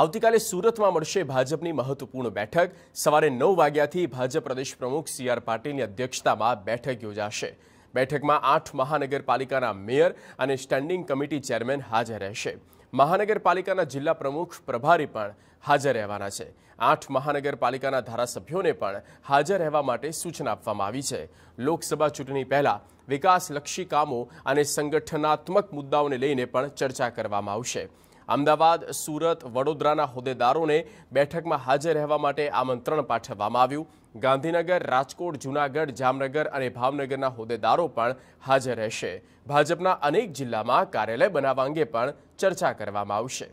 આવતીકાલે સુરતમાં મળશે ભાજપની મહત્વપૂર્ણ બેઠક સવારે નવ વાગ્યાથી ભાજપ પ્રદેશ પ્રમુખ સી આર પાટીલની અધ્યક્ષતામાં બેઠક યોજાશે બેઠકમાં આઠ મહાનગરપાલિકાના મેયર અને સ્ટેન્ડિંગ કમિટી ચેરમેન હાજર રહેશે મહાનગરપાલિકાના જિલ્લા પ્રમુખ પ્રભારી પણ હાજર રહેવાના છે આઠ મહાનગરપાલિકાના ધારાસભ્યોને પણ હાજર રહેવા માટે સૂચના આપવામાં આવી છે લોકસભા ચૂંટણી પહેલાં વિકાસલક્ષી કામો અને સંગઠનાત્મક મુદ્દાઓને લઈને પણ ચર્ચા કરવામાં આવશે અમદાવાદ સુરત વડોદરાના હોદ્દેદારોને બેઠકમાં હાજર રહેવા માટે આમંત્રણ પાઠવવામાં આવ્યું ગાંધીનગર રાજકોટ જૂનાગઢ જામનગર અને ભાવનગરના હોદ્દેદારો પણ હાજર રહેશે ભાજપના અનેક જિલ્લામાં કાર્યાલય બનાવવા અંગે પણ ચર્ચા કરવામાં આવશે